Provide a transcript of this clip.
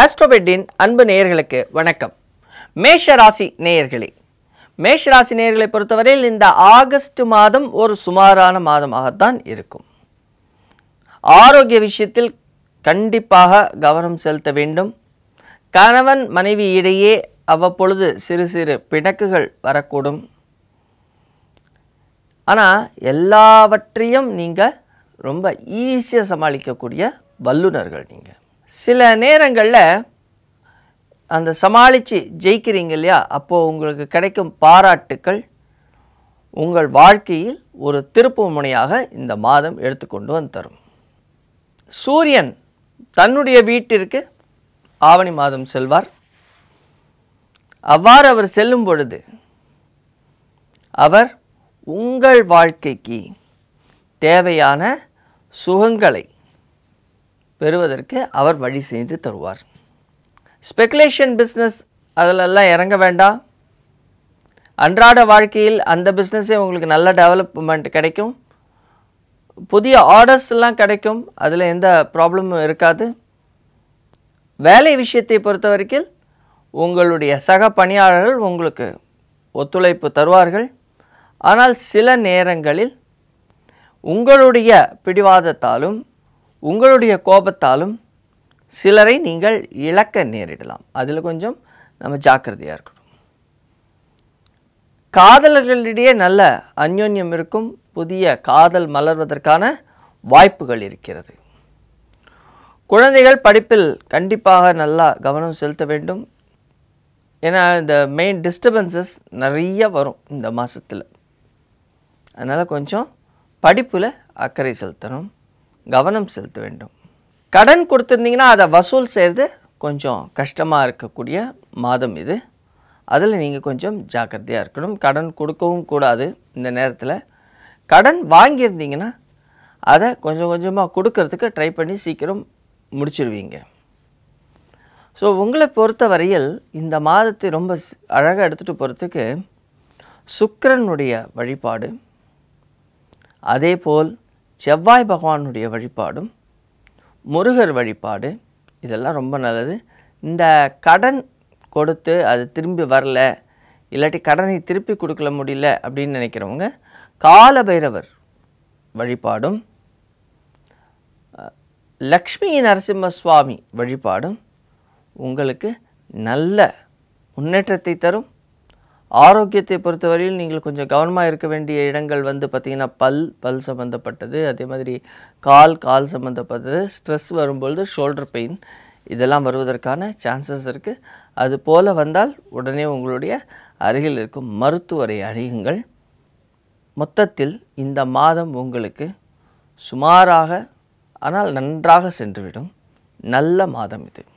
ஆஸ்ட்ரோபெட்டின் அன்பு நேயர்களுக்கு வணக்கம் மேஷ ராசி நேயர்களே மேஷ ராசி நேயர்களை பொறுத்தவரையில் இந்த ஆகஸ்ட் மாதம் ஒரு சுமாரான மாதமாகத்தான் இருக்கும் ஆரோக்கிய விஷயத்தில் கண்டிப்பாக கவனம் செலுத்த வேண்டும் கணவன் மனைவி இடையே அவ்வப்பொழுது சிறு சிறு பிணக்குகள் வரக்கூடும் ஆனால் எல்லாவற்றையும் நீங்கள் ரொம்ப ஈஸியாக சமாளிக்கக்கூடிய வல்லுநர்கள் நீங்கள் சில நேரங்களில் அந்த சமாளித்து ஜெயிக்கிறீங்க இல்லையா அப்போது உங்களுக்கு கிடைக்கும் பாராட்டுக்கள் உங்கள் வாழ்க்கையில் ஒரு திருப்பு முனையாக இந்த மாதம் எடுத்துக்கொண்டு வந்து தரும் சூரியன் தன்னுடைய வீட்டிற்கு ஆவணி மாதம் செல்வார் அவ்வாறு அவர் செல்லும் பொழுது அவர் உங்கள் வாழ்க்கைக்கு தேவையான சுகங்களை பெறுவதற்கு அவர் வழி செய்து தருவார் ஸ்பெகுலேஷன் பிஸ்னஸ் அதிலெல்லாம் இறங்க வேண்டாம் அன்றாட வாழ்க்கையில் அந்த பிஸ்னஸே உங்களுக்கு நல்ல டெவலப்மெண்ட் கிடைக்கும் புதிய ஆர்டர்ஸ்லாம் கிடைக்கும் அதில் எந்த ப்ராப்ளமும் இருக்காது வேலை விஷயத்தை பொறுத்த வரைக்கும் உங்களுடைய சக பணியாளர்கள் உங்களுக்கு ஒத்துழைப்பு தருவார்கள் ஆனால் சில நேரங்களில் உங்களுடைய பிடிவாதத்தாலும் உங்களுடைய கோபத்தாலும் சிலரை நீங்கள் இழக்க நேரிடலாம் அதில் கொஞ்சம் நம்ம ஜாக்கிரதையாக இருக்கணும் காதலர்களிடையே நல்ல அந்யோன்யம் இருக்கும் புதிய காதல் மலர்வதற்கான வாய்ப்புகள் இருக்கிறது குழந்தைகள் படிப்பில் கண்டிப்பாக நல்லா கவனம் செலுத்த வேண்டும் ஏன்னா இந்த மெயின் டிஸ்டர்பன்சஸ் நிறைய வரும் இந்த மாதத்தில் அதனால் கொஞ்சம் படிப்பில் அக்கறை செலுத்தணும் கவனம் செலுத்த வேண்டும் கடன் கொடுத்துருந்தீங்கன்னா அதை வசூல் செய்கிறது கொஞ்சம் கஷ்டமாக இருக்கக்கூடிய மாதம் இது அதில் நீங்கள் கொஞ்சம் ஜாக்கிரதையாக இருக்கணும் கடன் கொடுக்கவும் கூடாது இந்த நேரத்தில் கடன் வாங்கியிருந்தீங்கன்னா அதை கொஞ்சம் கொஞ்சமாக கொடுக்கறதுக்கு ட்ரை பண்ணி சீக்கிரம் முடிச்சிடுவீங்க ஸோ உங்களை பொறுத்த வரையில் இந்த மாதத்தை ரொம்ப அழகாக எடுத்துகிட்டு போகிறதுக்கு சுக்கரனுடைய வழிபாடு அதே போல் செவ்வாய் பகவானுடைய வழிபாடும் முருகர் வழிபாடு இதெல்லாம் ரொம்ப நல்லது இந்த கடன் கொடுத்து அது திரும்பி வரல இல்லாட்டி கடனை திருப்பி கொடுக்கல முடியல அப்படின்னு நினைக்கிறவங்க கால பைரவர் வழிபாடும் லக்ஷ்மி நரசிம்ம சுவாமி வழிபாடும் உங்களுக்கு நல்ல முன்னேற்றத்தை தரும் ஆரோக்கியத்தை பொறுத்தவரையில் நீங்கள் கொஞ்சம் கவனமாக இருக்க வேண்டிய இடங்கள் வந்து பார்த்திங்கன்னா பல் பல் சம்மந்தப்பட்டது அதே மாதிரி கால் கால் சம்மந்தப்பட்டது ஸ்ட்ரெஸ் வரும்பொழுது ஷோல்டர் பெயின் இதெல்லாம் வருவதற்கான சான்சஸ் இருக்குது அது போல் வந்தால் உடனே உங்களுடைய அருகில் இருக்கும் மருத்துவரை அணியுங்கள் மொத்தத்தில் இந்த மாதம் உங்களுக்கு சுமாராக ஆனால் நன்றாக சென்றுவிடும் நல்ல மாதம் இது